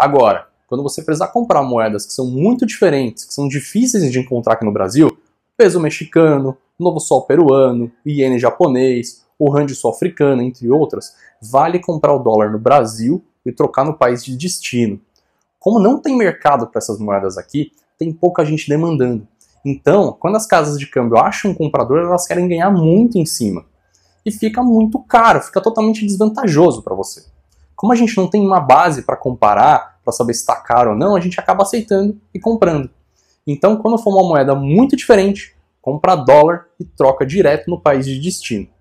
Agora, quando você precisar comprar moedas que são muito diferentes, que são difíceis de encontrar aqui no Brasil, peso mexicano, novo sol peruano, iene japonês, o rand sul africano, entre outras, vale comprar o dólar no Brasil e trocar no país de destino. Como não tem mercado para essas moedas aqui, tem pouca gente demandando. Então, quando as casas de câmbio acham um comprador, elas querem ganhar muito em cima. E fica muito caro, fica totalmente desvantajoso para você. Como a gente não tem uma base para comparar, para saber se está caro ou não, a gente acaba aceitando e comprando. Então, quando for uma moeda muito diferente, compra dólar e troca direto no país de destino.